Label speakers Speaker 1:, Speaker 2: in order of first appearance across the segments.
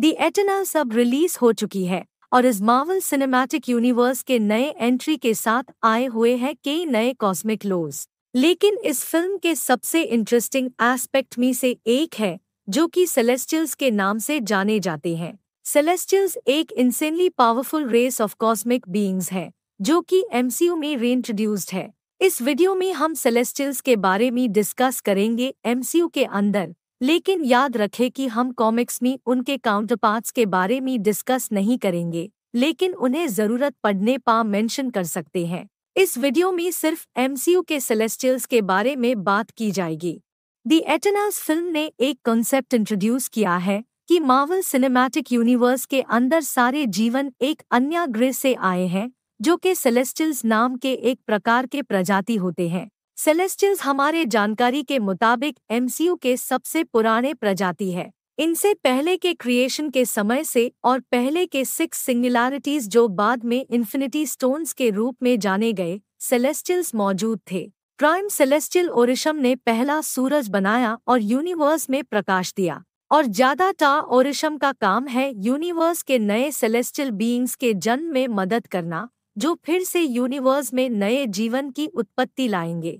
Speaker 1: दी Eternals अब release हो चुकी है और इस मार्वल सिनेमैटिक यूनिवर्स के नए एंट्री के साथ आए हुए हैं कई नए कॉस्मिक लोज लेकिन इस फिल्म के सबसे इंटरेस्टिंग एस्पेक्ट में से एक है जो कि सेलेस्टियल्स के नाम से जाने जाते हैं सेलेस्टियल्स एक insanely powerful race of cosmic beings है जो कि एमसीयू में रीइंट्रोड्यूस्ड है इस वीडियो में हम सेलेस्टियल्स के बारे में डिस्कस करेंगे एमसीयू के अंदर लेकिन याद रखें कि हम कॉमिक्स में उनके काउंटरपार्ट्स के बारे में डिस्कस नहीं करेंगे लेकिन उन्हें ज़रूरत पड़ने पा मेंशन कर सकते हैं इस वीडियो में सिर्फ एमसीयू के सेलेस्टियल्स के बारे में बात की जाएगी दी एटनास फिल्म ने एक कॉन्सेप्ट इंट्रोड्यूस किया है कि मार्वल सिनेमैटिक यूनिवर्स के अंदर सारे जीवन एक अन्य ग्रह से आए हैं जो कि सेलेस्टियल्स नाम के एक प्रकार के प्रजाति होते हैं सेलेस्टियल्स हमारे जानकारी के मुताबिक एमसीयू के सबसे पुराने प्रजाति है इनसे पहले के क्रिएशन के समय से और पहले के सिक्स सिंगुलैरिटीज जो बाद में इन्फिनिटी स्टोन्स के रूप में जाने गए सेलेस्टियल्स मौजूद थे प्राइम सेलेस्टियल ओरिशम ने पहला सूरज बनाया और यूनिवर्स में प्रकाश दिया और ज्यादातर ओरिशम का काम है यूनिवर्स के नए सेलेस्टियल बीइंग्स के जन्म में मदद करना जो फिर से यूनिवर्स में नए जीवन की उत्पत्ति लाएंगे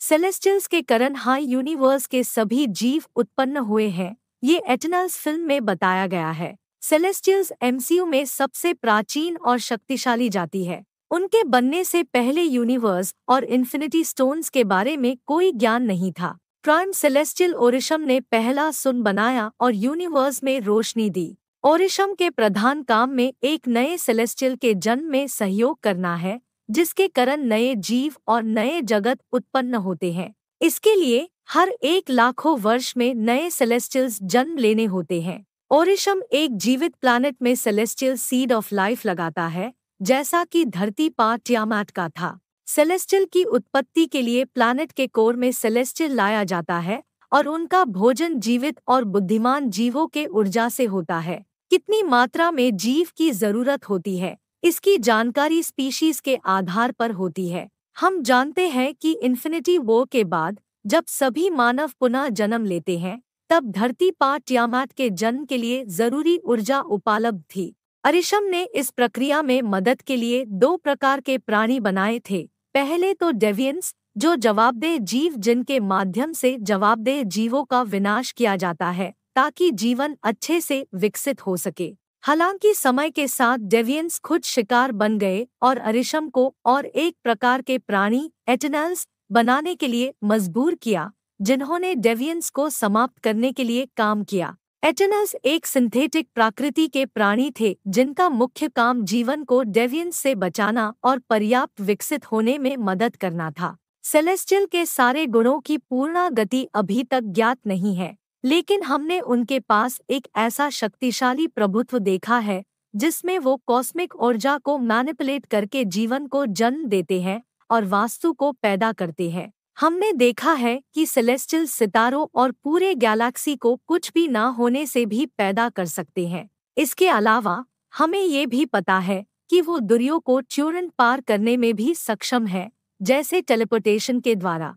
Speaker 1: सेलेस्टियल्स के करण हाई यूनिवर्स के सभी जीव उत्पन्न हुए हैं ये एटनल्स फिल्म में बताया गया है सेलेस्टियल्स एमसीयू में सबसे प्राचीन और शक्तिशाली जाति है उनके बनने से पहले यूनिवर्स और इन्फिनिटी स्टोन्स के बारे में कोई ज्ञान नहीं था प्राइम सेलेस्टियल ओरिशम ने पहला सुन बनाया और यूनिवर्स में रोशनी दी ओरिशम के प्रधान काम में एक नए सेलेस्टियल के जन्म में सहयोग करना है जिसके कारण नए जीव और नए जगत उत्पन्न होते हैं इसके लिए हर एक लाखों वर्ष में नए सेलेस्टियल्स जन्म लेने होते हैं ओरिशम एक जीवित प्लानट में सेलेस्टियल सीड ऑफ लाइफ लगाता है जैसा कि धरती पाट यामाट का था सेलेस्टियल की उत्पत्ति के लिए प्लानट के कोर में सेलेस्टियल लाया जाता है और उनका भोजन जीवित और बुद्धिमान जीवों के ऊर्जा से होता है कितनी मात्रा में जीव की जरूरत होती है इसकी जानकारी स्पीशीज के आधार पर होती है हम जानते हैं कि इन्फिनिटी वो के बाद जब सभी मानव पुनः जन्म लेते हैं तब धरती पाट यामात के जन्म के लिए जरूरी ऊर्जा उपलब्ध थी अरिशम ने इस प्रक्रिया में मदद के लिए दो प्रकार के प्राणी बनाए थे पहले तो डेवियंस जो जवाबदेह जीव जिनके माध्यम से जवाबदेह जीवों का विनाश किया जाता है ताकि जीवन अच्छे से विकसित हो सके हालांकि समय के साथ डेवियंस खुद शिकार बन गए और अरिशम को और एक प्रकार के प्राणी एटनल्स बनाने के लिए मजबूर किया जिन्होंने डेवियंस को समाप्त करने के लिए काम किया एटनल्स एक सिंथेटिक प्राकृति के प्राणी थे जिनका मुख्य काम जीवन को डेवियंस से बचाना और पर्याप्त विकसित होने में मदद करना था सेलेस्टियल के सारे गुणों की पूर्णा गति अभी तक ज्ञात नहीं है लेकिन हमने उनके पास एक ऐसा शक्तिशाली प्रभुत्व देखा है जिसमें वो कॉस्मिक ऊर्जा को मैनिपुलेट करके जीवन को जन्म देते हैं और वास्तु को पैदा करते हैं हमने देखा है कि सेलेस्टियल सितारों और पूरे गैलेक्सी को कुछ भी ना होने से भी पैदा कर सकते हैं इसके अलावा हमें ये भी पता है कि वो दुरियों को च्यूरन पार करने में भी सक्षम है जैसे टेलीपोर्टेशन के द्वारा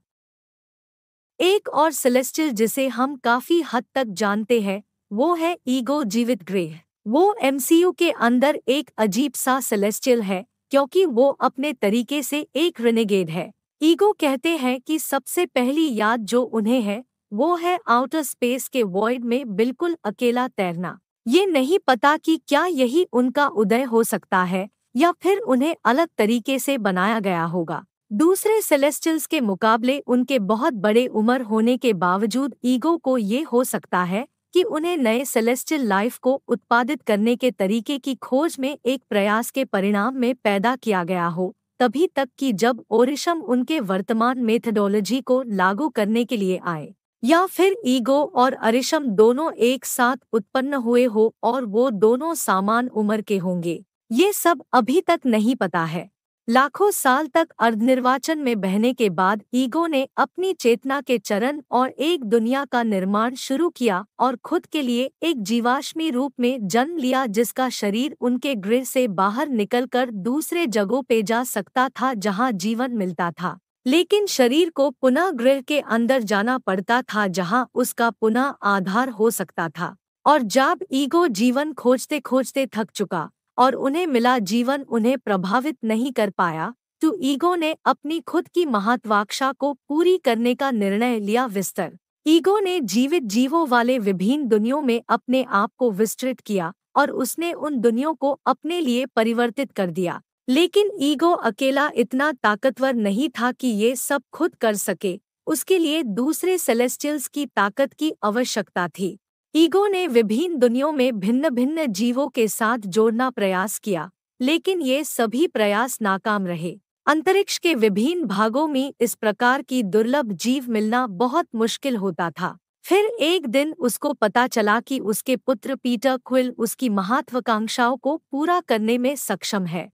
Speaker 1: एक और सेलेस्टियल जिसे हम काफी हद तक जानते हैं वो है ईगो जीवित ग्रह वो एमसीयू के अंदर एक अजीब सा सेलेस्टियल है क्योंकि वो अपने तरीके से एक रेनेगेड है ईगो कहते हैं कि सबसे पहली याद जो उन्हें है वो है आउटर स्पेस के वॉइड में बिल्कुल अकेला तैरना ये नहीं पता कि क्या यही उनका उदय हो सकता है या फिर उन्हें अलग तरीके से बनाया गया होगा दूसरे सेलेस्टल्स के मुकाबले उनके बहुत बड़े उम्र होने के बावजूद ईगो को ये हो सकता है कि उन्हें नए सेलेस्टल लाइफ को उत्पादित करने के तरीके की खोज में एक प्रयास के परिणाम में पैदा किया गया हो तभी तक कि जब ओरिशम उनके वर्तमान मेथडोलॉजी को लागू करने के लिए आए या फिर ईगो और अरिशम दोनों एक साथ उत्पन्न हुए हो और वो दोनों सामान उम्र के होंगे ये सब अभी तक नहीं पता है लाखों साल तक अर्धनिर्वाचन में बहने के बाद ईगो ने अपनी चेतना के चरण और एक दुनिया का निर्माण शुरू किया और खुद के लिए एक जीवाश्मी रूप में जन्म लिया जिसका शरीर उनके गृह से बाहर निकलकर दूसरे जगहों पे जा सकता था जहां जीवन मिलता था लेकिन शरीर को पुनः गृह के अंदर जाना पड़ता था जहां उसका पुनः आधार हो सकता था और जब ईगो जीवन खोजते खोजते थक चुका और उन्हें मिला जीवन उन्हें प्रभावित नहीं कर पाया तो ईगो ने अपनी खुद की महत्वाकांक्षा को पूरी करने का निर्णय लिया विस्तर ईगो ने जीवित जीवों वाले विभिन्न दुनियों में अपने आप को विस्तृत किया और उसने उन दुनियों को अपने लिए परिवर्तित कर दिया लेकिन ईगो अकेला इतना ताकतवर नहीं था कि ये सब खुद कर सके उसके लिए दूसरे सेलेस्टियल्स की ताकत की आवश्यकता थी ईगो ने विभिन्न दुनियों में भिन्न भिन्न जीवों के साथ जोड़ना प्रयास किया लेकिन ये सभी प्रयास नाकाम रहे अंतरिक्ष के विभिन्न भागों में इस प्रकार की दुर्लभ जीव मिलना बहुत मुश्किल होता था फिर एक दिन उसको पता चला कि उसके पुत्र पीटर क्विल उसकी महात्वाकांक्षाओं को पूरा करने में सक्षम है